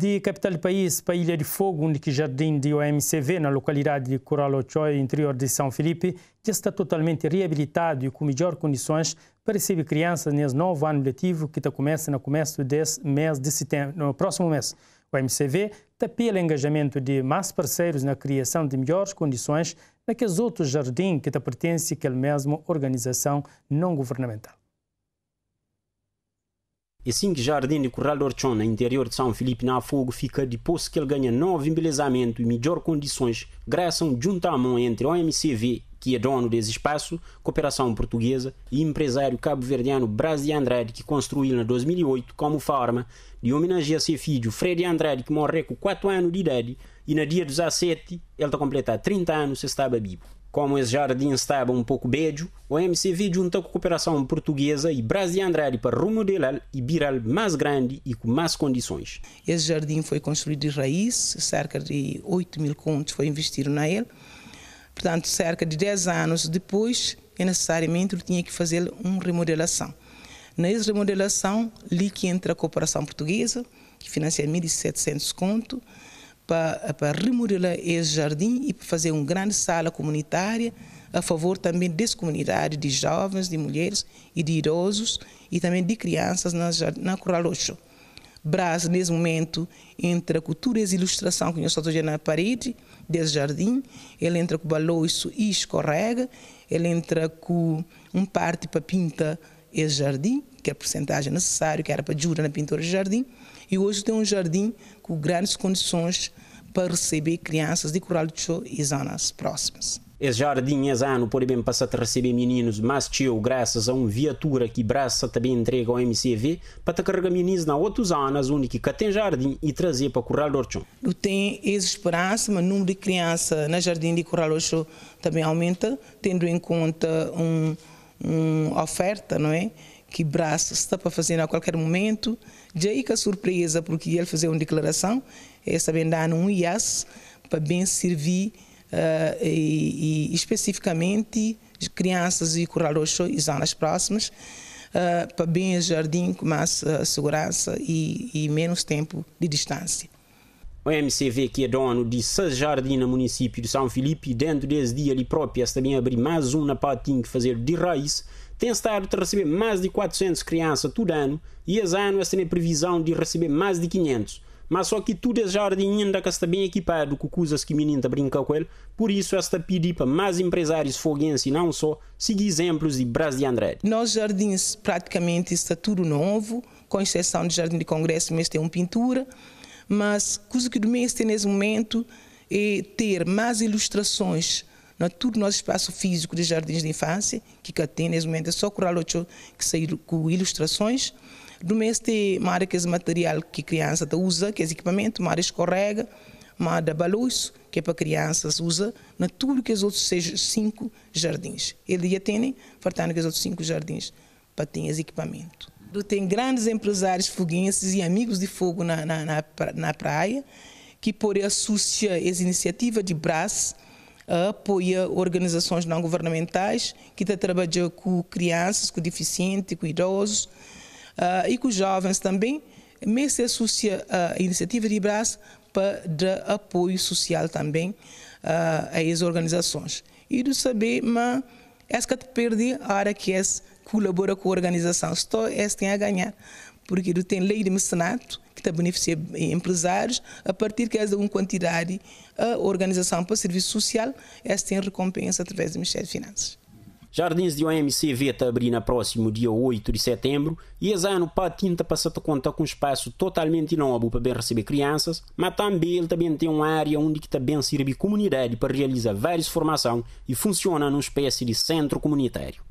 De capital do país para a Ilha de Fogo, onde o jardim de OMCV, na localidade de Coral Ochoa, interior de São Felipe, já está totalmente reabilitado e com melhores condições para receber crianças nesse novo ano letivo que está começa no começo desse mês de setembro, no próximo mês. O MCV está pelo engajamento de mais parceiros na criação de melhores condições naqueles outros jardins que tá pertencem àquela mesma organização não governamental. Assim que Jardim de Corral do no interior de São Felipe, na Afogo, fica depois que ele ganha novo embelezamento e melhor condições, graças a um juntamão entre OMCV, que é dono desse espaço, cooperação portuguesa, e empresário cabo-verdiano Brás de Andrade, que construiu na 2008 como forma de homenagear seu filho Freddy Andrade, que morreu com 4 anos de idade, e na dia 17 ele está completar 30 anos se estava vivo como esse jardim estava um pouco beijo, o MCV junta com a cooperação portuguesa e Brasil Andrade para remodelar e virar mais grande e com mais condições. Esse jardim foi construído de raiz, cerca de 8 mil contos foi investido na ele. Portanto, cerca de 10 anos depois, eu é necessariamente ele tinha que fazer uma remodelação. Nessa remodelação, li que entra a cooperação portuguesa, que financia 1.700 contos, para, para remodelar esse jardim e para fazer uma grande sala comunitária a favor também dessa comunidade de jovens, de mulheres e de idosos e também de crianças na, na Braz nesse momento, entra a cultura e a ilustração que nós estamos na parede desse jardim, ele entra com baloiço e escorrega, ele entra com um parte para pintar esse jardim, que é a porcentagem necessária, que era para jura na pintura de jardim, e hoje tem um jardim com grandes condições para receber crianças de Coral do Chô e zonas próximas. Esse jardim esse é ano pode bem passar a receber meninos, mas tio, graças a uma viatura que braça também entrega ao MCV, para carregar meninos na outras zonas onde que tem jardim e trazer para Curral Orchon. Eu tenho essa esperança, mas o número de crianças no jardim de Curral Orchon também aumenta, tendo em conta um, uma oferta, não é? que braço está para fazer a qualquer momento. aí que a surpresa, porque ele fazia uma declaração, é sabendo dar um IAS para bem servir uh, e, e, especificamente crianças e corralhoxo e zonas próximas, uh, para bem o jardim com mais segurança e, e menos tempo de distância o MCV que é dono de seis Jardim no município de São Filipe, dentro desse dia ali próprio, eles também abrir mais um na Patinho que fazer de raiz, tem estado a receber mais de 400 crianças todo ano e esse ano eles têm previsão de receber mais de 500. Mas só que tudo esse jardim ainda que está bem equipado com coisas que menino está brincando com ele, por isso está pedi para mais empresários foguenses e não só seguir exemplos de Brás de Andrade. Nos jardins praticamente está tudo novo, com exceção do jardim de congresso, mas tem uma pintura. Mas coisa que tem nesse momento é ter mais ilustrações no todo nosso espaço físico de jardins de infância, que cá tem nesse momento é só curalocho que sair com ilustrações. Domeste mara tem é esse material que criança tá usa, que é equipamento, mara escorrega, mara baluço, que é para crianças usa, na tudo que os outros seja cinco jardins. Ele já tem, portanto, né? que os outros cinco jardins para ter esse equipamento. Tem grandes empresários foguenses e amigos de fogo na, na, na, na praia, que por associa as iniciativa de Brás, apoia organizações não governamentais que está trabalhando com crianças, com deficientes, com idosos uh, e com jovens também, mas se associa a iniciativa de Brás para dar apoio social também uh, a essas organizações. E de saber, mas essa é que te perdi a hora que é colabora com a organização. Só esta tem a ganhar, porque tem lei de mecenato, que está beneficia empresários, a partir que é de uma quantidade, a organização para o serviço social, esta tem recompensa através do Ministério de Finanças. Jardins de OMC Veta abrir na próximo dia 8 de setembro e esse ano para tinta passa a conta com um espaço totalmente novo para bem receber crianças, mas também ele também tem uma área onde que também serve comunidade para realizar várias formação e funciona numa espécie de centro comunitário.